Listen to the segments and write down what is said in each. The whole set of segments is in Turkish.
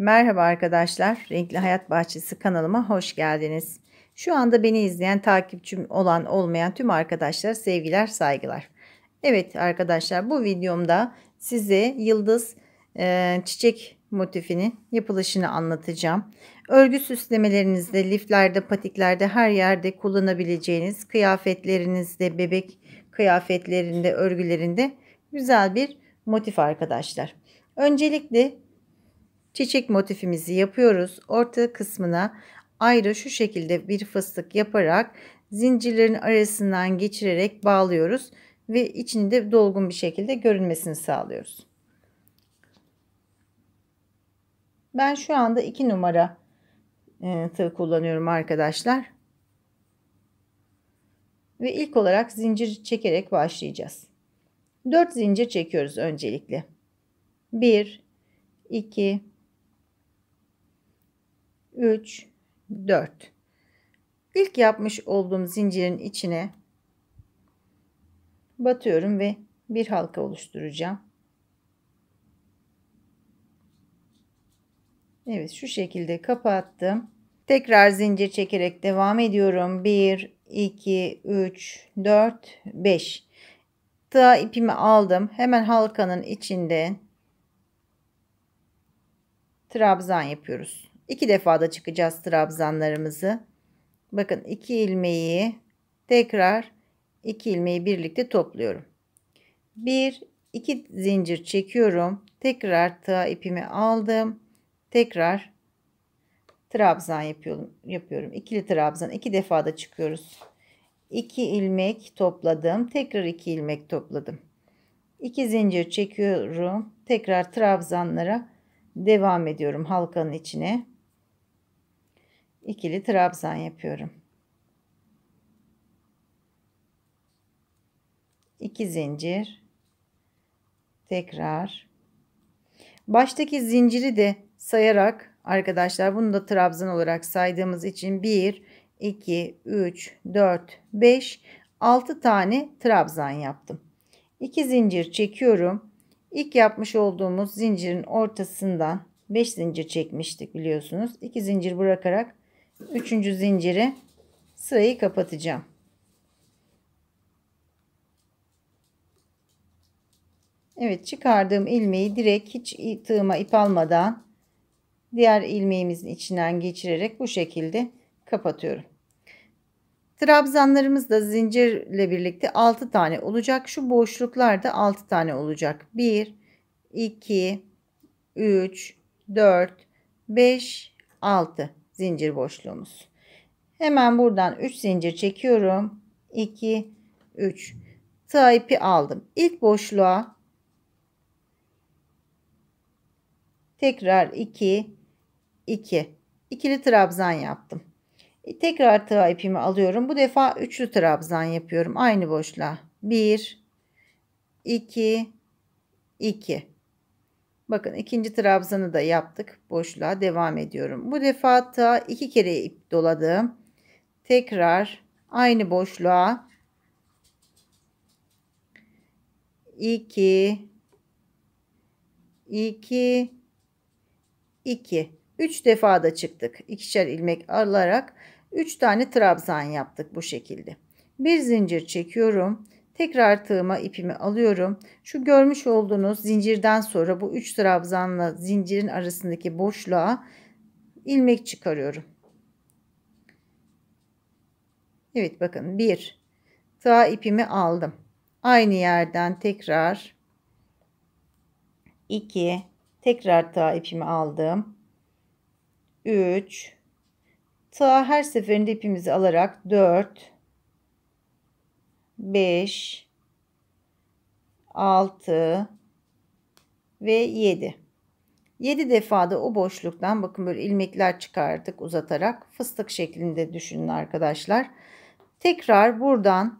Merhaba arkadaşlar. Renkli Hayat Bahçesi kanalıma hoş geldiniz. Şu anda beni izleyen, takipçim olan, olmayan tüm arkadaşlar sevgiler, saygılar. Evet arkadaşlar bu videomda size yıldız e, çiçek motifini yapılışını anlatacağım. Örgü süslemelerinizde, liflerde, patiklerde, her yerde kullanabileceğiniz kıyafetlerinizde, bebek kıyafetlerinde, örgülerinde güzel bir motif arkadaşlar. Öncelikle Çiçek motifimizi yapıyoruz. Orta kısmına ayrı şu şekilde bir fıstık yaparak zincirlerin arasından geçirerek bağlıyoruz ve içinde dolgun bir şekilde görünmesini sağlıyoruz. Ben şu anda 2 numara e, tığ kullanıyorum arkadaşlar. Ve ilk olarak zincir çekerek başlayacağız. 4 zincir çekiyoruz öncelikle. 1 2 3 4 ilk yapmış olduğum zincirin içine batıyorum ve bir halka oluşturacağım Evet şu şekilde kapattım tekrar zincir çekerek devam ediyorum 1 2 3 4 5 daha ipimi aldım hemen halkanın içinde trabzan yapıyoruz iki defa da çıkacağız trabzanlarımızı. Bakın iki ilmeği tekrar iki ilmeği birlikte topluyorum. Bir, iki zincir çekiyorum. Tekrar tığ ipimi aldım. Tekrar trabzan yapıyorum. yapıyorum. İkili trabzan iki defa da çıkıyoruz. İki ilmek topladım. Tekrar iki ilmek topladım. İki zincir çekiyorum. Tekrar trabzanlara devam ediyorum halkanın içine ikili trabzan yapıyorum. 2 zincir tekrar baştaki zinciri de sayarak arkadaşlar bunu da trabzan olarak saydığımız için 1 2 3 4 5 6 tane trabzan yaptım 2 zincir çekiyorum ilk yapmış olduğumuz zincirin ortasından 5 zincir çekmiştik biliyorsunuz 2 zincir bırakarak üçüncü zinciri sırayı kapatacağım. Evet çıkardığım ilmeği direkt hiç tığıma ip almadan diğer ilmeğimizin içinden geçirerek bu şekilde kapatıyorum. Trabzanlarımız da zincirle birlikte 6 tane olacak. Şu boşluklar da 6 tane olacak. 1, 2, 3, 4, 5, 6 zincir boşluğumuz. Hemen buradan 3 zincir çekiyorum. 2 3 tığ ipi aldım. İlk boşluğa tekrar 2 2 ikili trabzan yaptım. E, tekrar tığ ipimi alıyorum. Bu defa üçlü trabzan yapıyorum. Aynı boşluğa. 1 2 2 Bakın ikinci trabzanı da yaptık. Boşluğa devam ediyorum. Bu defa ta iki kere ip doladım. Tekrar aynı boşluğa 2 2 2 3 defa da çıktık. İkişer ilmek alarak 3 tane trabzan yaptık bu şekilde. Bir zincir çekiyorum. Tekrar tığıma ipimi alıyorum. Şu görmüş olduğunuz zincirden sonra bu 3 trabzanla zincirin arasındaki boşluğa ilmek çıkarıyorum. Evet bakın 1 tığa ipimi aldım. Aynı yerden tekrar 2 tekrar tığa ipimi aldım. 3 tığa her seferinde ipimizi alarak 4 5 6 ve 7. 7 defada o boşluktan bakın böyle ilmekler çıkardık uzatarak fıstık şeklinde düşünün arkadaşlar. Tekrar buradan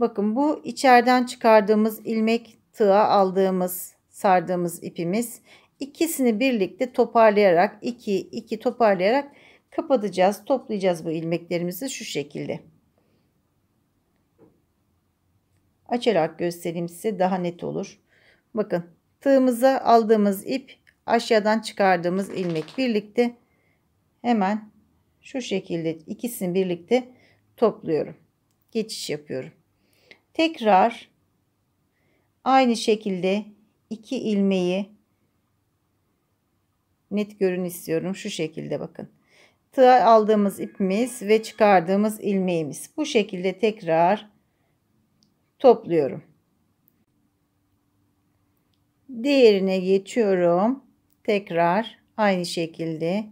bakın bu içeriden çıkardığımız ilmek tığa aldığımız sardığımız ipimiz ikisini birlikte toparlayarak 2 2 toparlayarak kapatacağız toplayacağız bu ilmeklerimizi şu şekilde. açarak göstereyim size daha net olur. Bakın tığımıza aldığımız ip aşağıdan çıkardığımız ilmek birlikte hemen şu şekilde ikisini birlikte topluyorum. Geçiş yapıyorum. Tekrar aynı şekilde iki ilmeği net görün istiyorum. Şu şekilde bakın. Tığa aldığımız ipimiz ve çıkardığımız ilmeğimiz. Bu şekilde tekrar topluyorum. Diğerine geçiyorum. Tekrar aynı şekilde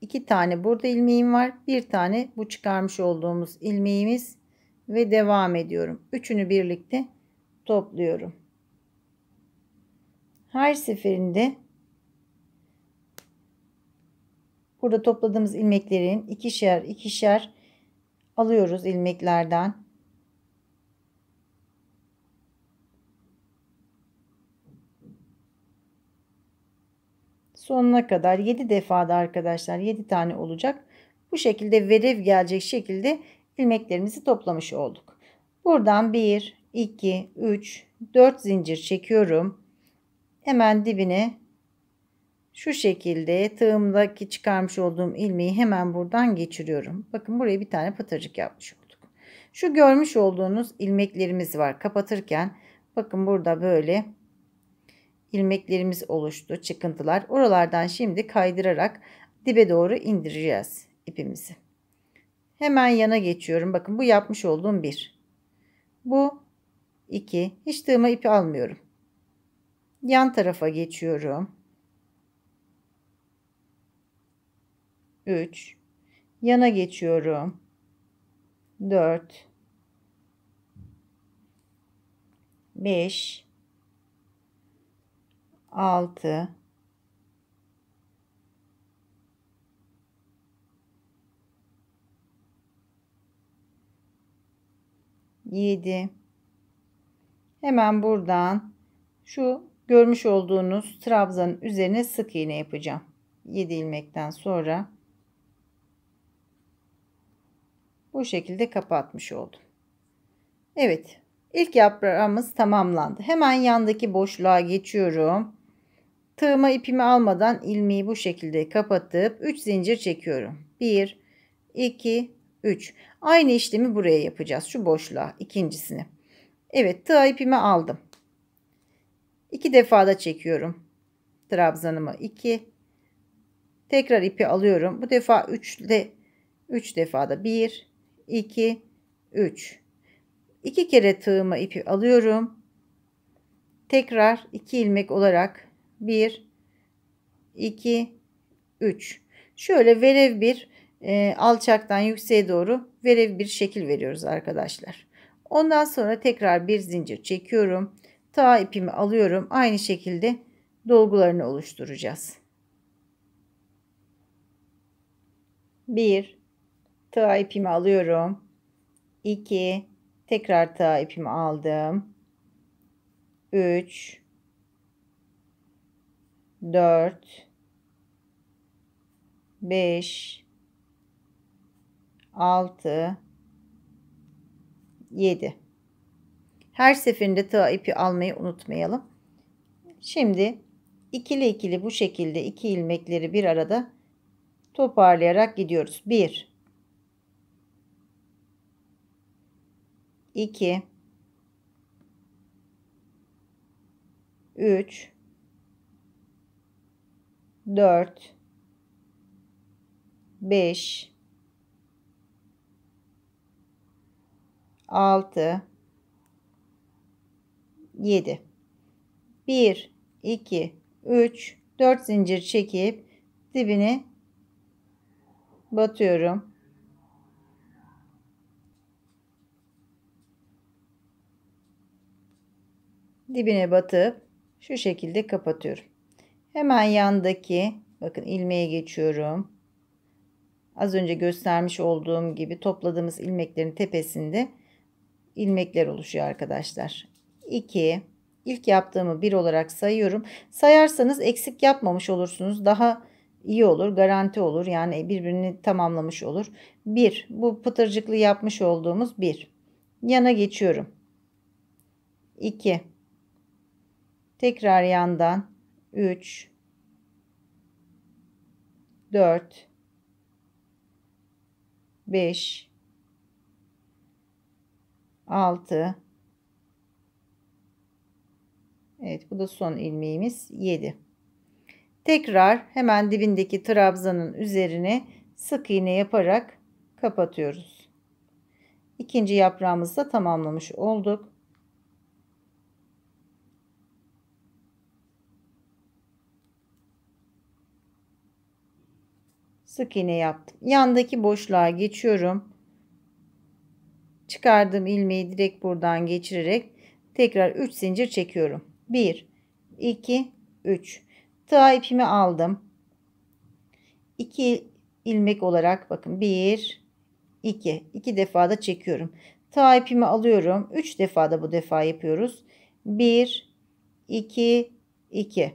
iki tane burada ilmeğim var. Bir tane bu çıkarmış olduğumuz ilmeğimiz ve devam ediyorum. Üçünü birlikte topluyorum. Her seferinde burada topladığımız ilmeklerin ikişer ikişer alıyoruz ilmeklerden. sonuna kadar 7 defada arkadaşlar 7 tane olacak. Bu şekilde verev gelecek şekilde ilmeklerimizi toplamış olduk. Buradan 1, 2, 3, 4 zincir çekiyorum. Hemen dibine şu şekilde tığımdaki çıkarmış olduğum ilmeği hemen buradan geçiriyorum. Bakın buraya bir tane pıtırcık yapmış olduk. Şu görmüş olduğunuz ilmeklerimiz var kapatırken. Bakın burada böyle ilmeklerimiz oluştu, çıkıntılar. Oralardan şimdi kaydırarak dibe doğru indireceğiz ipimizi. Hemen yana geçiyorum. Bakın bu yapmış olduğum bir. Bu iki. Hiç tığıma ipi almıyorum. Yan tarafa geçiyorum. 3 yana geçiyorum 4 5 6 7 hemen buradan şu görmüş olduğunuz trabzanın üzerine sık iğne yapacağım 7 ilmekten sonra bu şekilde kapatmış oldum Evet ilk yaprağımız tamamlandı hemen yandaki boşluğa geçiyorum Tığıma ipimi almadan ilmeği bu şekilde kapatıp 3 zincir çekiyorum. 1 2 3. Aynı işlemi buraya yapacağız. Şu boşluğa ikincisini. Evet, tığa ipimi aldım. 2 defa da çekiyorum. Trabzanımı 2. Tekrar ipi alıyorum. Bu defa 3 de 3 defada 1 2 3. 2 kere tığıma ipi alıyorum. Tekrar 2 ilmek olarak 1 2 3 şöyle verev bir e, alçaktan yükseğe doğru verev bir şekil veriyoruz arkadaşlar ondan sonra tekrar bir zincir çekiyorum ta ipimi alıyorum aynı şekilde dolgularını oluşturacağız 1 tığ ipimi alıyorum 2 tekrar tığ ipimi aldım 3 4 5 6 7 her seferinde tığ ipi almayı unutmayalım. Şimdi ikili ikili bu şekilde iki ilmekleri bir arada toparlayarak gidiyoruz. 1 2 3 4 5 6 7 1 2 3 4 zincir çekip dibini batıyorum. Dibine batıp şu şekilde kapatıyorum. Hemen yandaki bakın ilmeğe geçiyorum. Az önce göstermiş olduğum gibi topladığımız ilmeklerin tepesinde ilmekler oluşuyor arkadaşlar. 2 ilk yaptığımı 1 olarak sayıyorum. Sayarsanız eksik yapmamış olursunuz. Daha iyi olur, garanti olur. Yani birbirini tamamlamış olur. 1 bu pıtırcıklı yapmış olduğumuz 1. Yana geçiyorum. 2 Tekrar yandan 3 4 5 6 Evet bu da son ilmeğimiz 7. Tekrar hemen dibindeki trabzanın üzerine sık iğne yaparak kapatıyoruz. İkinci yaprağımızı da tamamlamış olduk. sık iğne yaptım. Yandaki boşluğa geçiyorum. Çıkardığım ilmeği direkt buradan geçirerek tekrar 3 zincir çekiyorum. 1 2 3 Tığ ipimi aldım. 2 ilmek olarak bakın 1 2 2 defa da çekiyorum. Tığ ipimi alıyorum. 3 defa da bu defa yapıyoruz. 1 2 2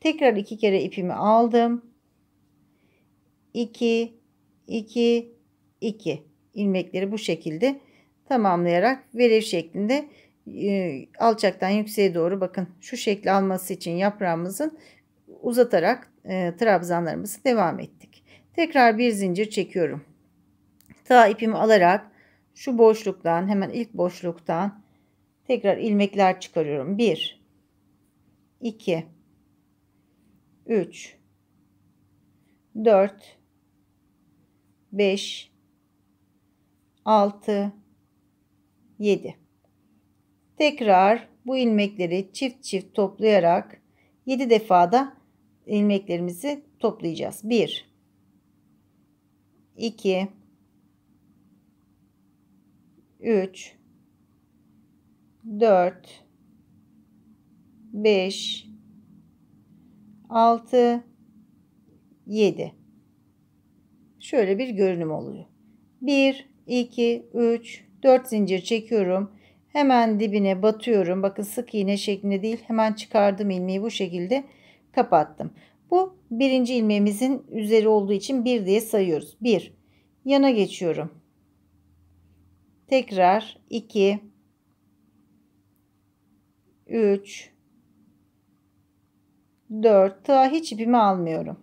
Tekrar iki kere ipimi aldım. 2, 2, 2 ilmekleri bu şekilde tamamlayarak verir şeklinde e, alçaktan yükseğe doğru bakın şu şekli alması için yaprağımızın uzatarak e, trabzanlarımızı devam ettik. Tekrar bir zincir çekiyorum. Ta ipimi alarak şu boşluktan hemen ilk boşluktan tekrar ilmekler çıkarıyorum. 1 2 3 4 5 6 7 Tekrar bu ilmekleri çift çift toplayarak 7 defa da ilmeklerimizi toplayacağız. 1 2 3 4 5 6 7 şöyle bir görünüm oluyor. 1, 2, 3, 4 zincir çekiyorum. Hemen dibine batıyorum. Bakın sık iğne şeklinde değil. Hemen çıkardım ilmeği bu şekilde kapattım. Bu birinci ilmeğimizin üzeri olduğu için 1 diye sayıyoruz. 1. Yana geçiyorum. Tekrar 2 3 4 ta hiç ipimi almıyorum.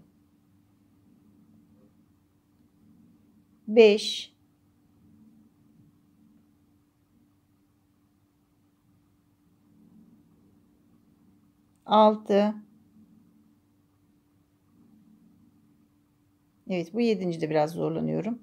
5 6 Evet bu 7. de biraz zorlanıyorum.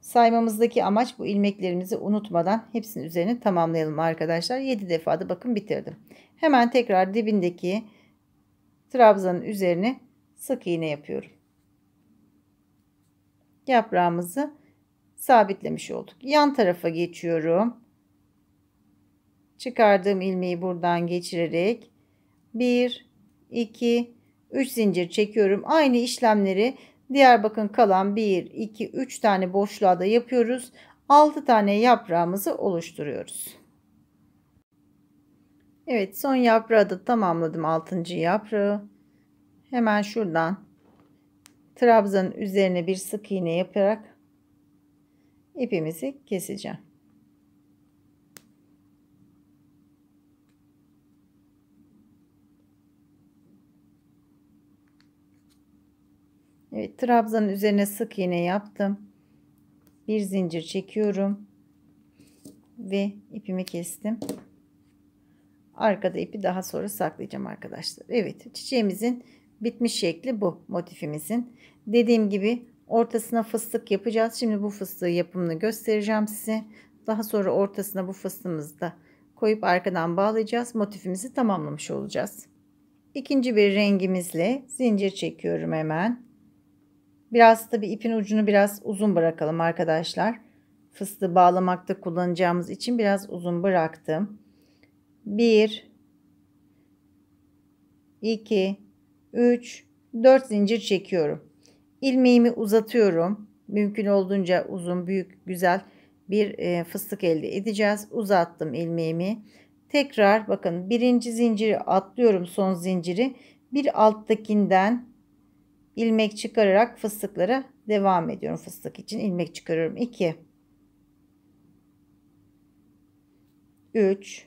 Saymamızdaki amaç bu ilmeklerimizi unutmadan hepsinin üzerine tamamlayalım arkadaşlar. 7 defada bakın bitirdim. Hemen tekrar dibindeki trabzanın üzerine sık iğne yapıyorum. Yaprağımızı sabitlemiş olduk. Yan tarafa geçiyorum. Çıkardığım ilmeği buradan geçirerek 1 2 3 zincir çekiyorum. Aynı işlemleri diğer bakın kalan 1 2 3 tane boşluğa da yapıyoruz. 6 tane yaprağımızı oluşturuyoruz. Evet son yaprağı da tamamladım 6. yaprağı. Hemen şuradan trabzanın üzerine bir sık iğne yaparak ipimizi keseceğim. Evet trabzanın üzerine sık iğne yaptım. Bir zincir çekiyorum ve ipimi kestim. Arkada ipi daha sonra saklayacağım arkadaşlar. Evet çiçeğimizin bitmiş şekli bu motifimizin. Dediğim gibi ortasına fıstık yapacağız. Şimdi bu fıstığı yapımını göstereceğim size. Daha sonra ortasına bu fıstığımızı da koyup arkadan bağlayacağız. Motifimizi tamamlamış olacağız. İkinci bir rengimizle zincir çekiyorum hemen. Biraz tabi ipin ucunu biraz uzun bırakalım arkadaşlar. Fıstığı bağlamakta kullanacağımız için biraz uzun bıraktım. 1 2 3 4 zincir çekiyorum. İlmeğimi uzatıyorum. Mümkün olduğunca uzun, büyük, güzel bir e, fıstık elde edeceğiz. Uzattım ilmeğimi. Tekrar bakın birinci zinciri atlıyorum son zinciri. Bir alttakinden ilmek çıkararak fıstıklara devam ediyorum. Fıstık için ilmek çıkarıyorum. 2 3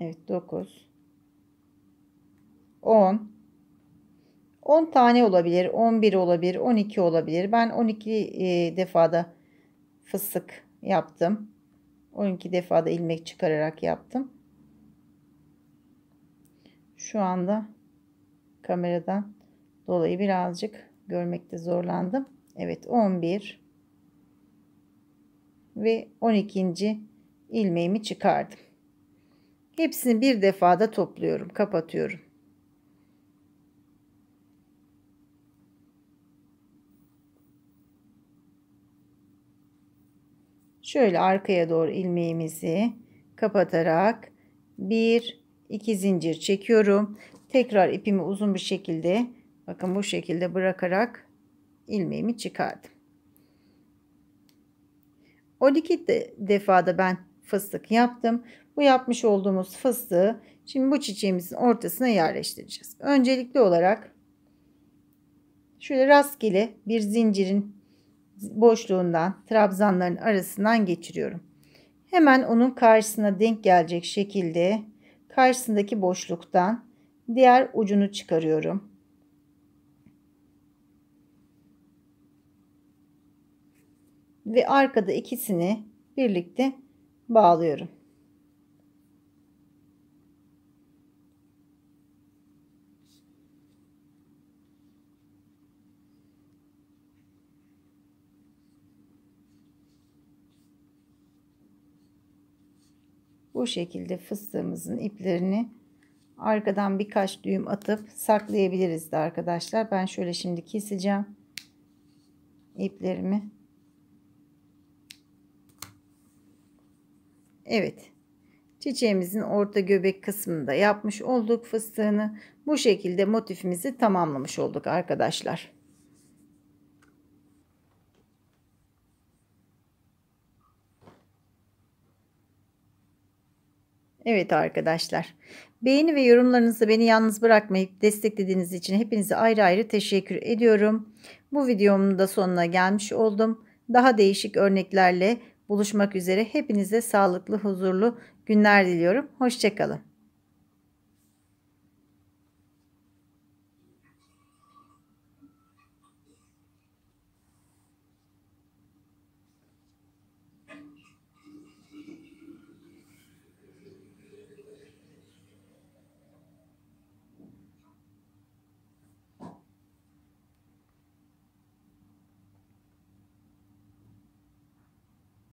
Evet 9 10 10 tane olabilir 11 olabilir 12 olabilir ben 12 e, defada fıstık yaptım 12 defada ilmek çıkararak yaptım şu anda kameradan dolayı birazcık görmekte zorlandım Evet 11 ve 12. ilmeğimi çıkardım Hepsini bir defada topluyorum. Kapatıyorum. Şöyle arkaya doğru ilmeğimizi kapatarak bir iki zincir çekiyorum. Tekrar ipimi uzun bir şekilde bakın bu şekilde bırakarak ilmeğimi çıkardım. 12 defada ben fıstık yaptım. Bu yapmış olduğumuz fıstığı şimdi bu çiçeğimizin ortasına yerleştireceğiz. Öncelikli olarak şöyle rastgele bir zincirin boşluğundan trabzanların arasından geçiriyorum. Hemen onun karşısına denk gelecek şekilde karşısındaki boşluktan diğer ucunu çıkarıyorum. Ve arkada ikisini birlikte bağlıyorum. Bu şekilde fıstığımızın iplerini arkadan birkaç düğüm atıp saklayabiliriz de arkadaşlar. Ben şöyle şimdi keseceğim iplerimi. Evet. Çiçeğimizin orta göbek kısmında yapmış olduk fıstığını. Bu şekilde motifimizi tamamlamış olduk arkadaşlar. Evet arkadaşlar. Beğeni ve yorumlarınızı beni yalnız bırakmayıp desteklediğiniz için hepinize ayrı ayrı teşekkür ediyorum. Bu videomun da sonuna gelmiş oldum. Daha değişik örneklerle buluşmak üzere. Hepinize sağlıklı, huzurlu günler diliyorum. Hoşçakalın.